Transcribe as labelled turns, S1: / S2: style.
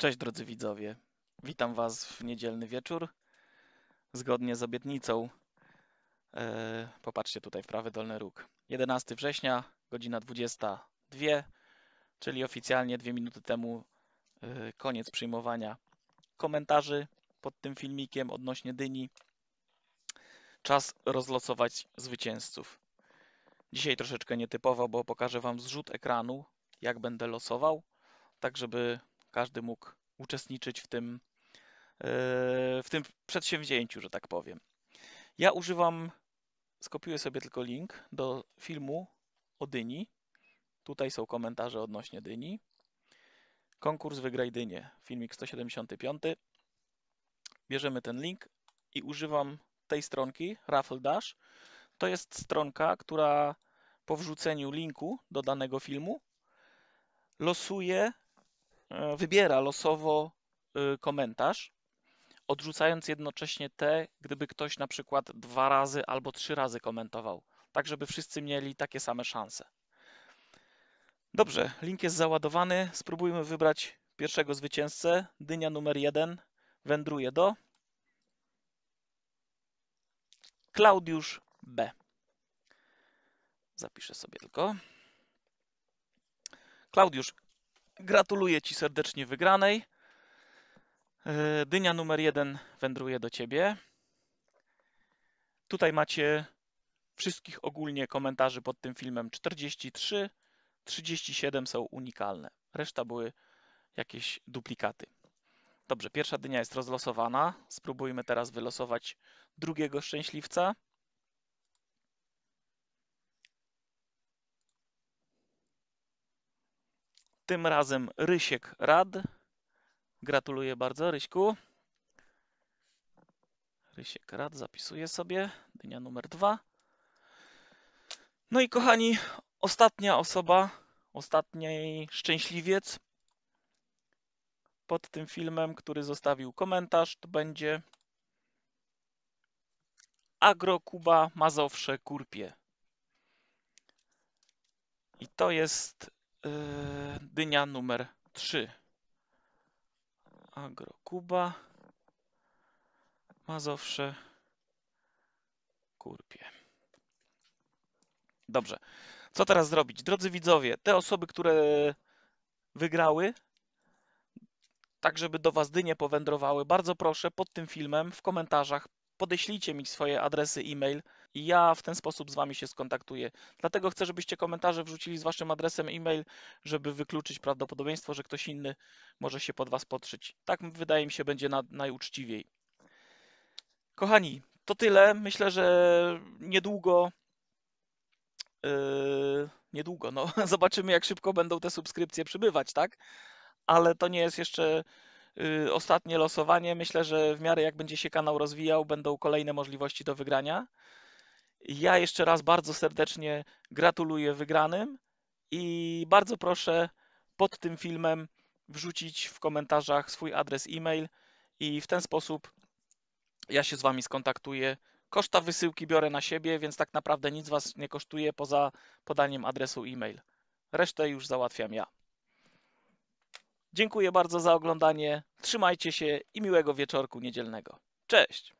S1: Cześć drodzy widzowie. Witam Was w niedzielny wieczór. Zgodnie z obietnicą, yy, popatrzcie tutaj w prawy dolny róg. 11 września, godzina 22, czyli oficjalnie dwie minuty temu yy, koniec przyjmowania komentarzy pod tym filmikiem odnośnie Dyni. Czas rozlosować zwycięzców. Dzisiaj troszeczkę nietypowo, bo pokażę Wam zrzut ekranu, jak będę losował, tak żeby każdy mógł uczestniczyć w tym, e, w tym przedsięwzięciu, że tak powiem. Ja używam, skopiuję sobie tylko link do filmu o Dyni. Tutaj są komentarze odnośnie Dyni. Konkurs Wygraj Dynię, filmik 175. Bierzemy ten link i używam tej stronki, Raffle Dash. To jest stronka, która po wrzuceniu linku do danego filmu losuje E, wybiera losowo e, komentarz, odrzucając jednocześnie te, gdyby ktoś na przykład dwa razy albo trzy razy komentował, tak żeby wszyscy mieli takie same szanse. Dobrze, link jest załadowany. Spróbujmy wybrać pierwszego zwycięzcę. Dynia numer jeden wędruje do Klaudiusz B. Zapiszę sobie tylko. Klaudiusz, Gratuluję Ci serdecznie wygranej. E, dynia numer jeden wędruje do Ciebie. Tutaj macie wszystkich ogólnie komentarzy pod tym filmem 43, 37 są unikalne. Reszta były jakieś duplikaty. Dobrze, pierwsza dynia jest rozlosowana. Spróbujmy teraz wylosować drugiego szczęśliwca. Tym razem Rysiek Rad. Gratuluję bardzo, Ryśku. Rysiek Rad zapisuję sobie. Dnia numer dwa. No i kochani, ostatnia osoba, ostatni szczęśliwiec pod tym filmem, który zostawił komentarz, to będzie Agrokuba Mazowsze Kurpie. I to jest Yy, dynia numer 3. Agrokuba, Mazowsze, Kurpie. Dobrze. Co teraz zrobić? Drodzy widzowie, te osoby, które wygrały, tak żeby do Was dynie powędrowały, bardzo proszę pod tym filmem w komentarzach podeślijcie mi swoje adresy e-mail i ja w ten sposób z Wami się skontaktuję. Dlatego chcę, żebyście komentarze wrzucili z Waszym adresem e-mail, żeby wykluczyć prawdopodobieństwo, że ktoś inny może się pod Was podszyć. Tak wydaje mi się będzie na, najuczciwiej. Kochani, to tyle. Myślę, że niedługo. Yy, niedługo, no, zobaczymy, jak szybko będą te subskrypcje przybywać, tak? Ale to nie jest jeszcze Y, ostatnie losowanie. Myślę, że w miarę jak będzie się kanał rozwijał, będą kolejne możliwości do wygrania. Ja jeszcze raz bardzo serdecznie gratuluję wygranym i bardzo proszę pod tym filmem wrzucić w komentarzach swój adres e-mail i w ten sposób ja się z Wami skontaktuję. Koszta wysyłki biorę na siebie, więc tak naprawdę nic Was nie kosztuje poza podaniem adresu e-mail. Resztę już załatwiam ja. Dziękuję bardzo za oglądanie. Trzymajcie się i miłego wieczorku niedzielnego. Cześć!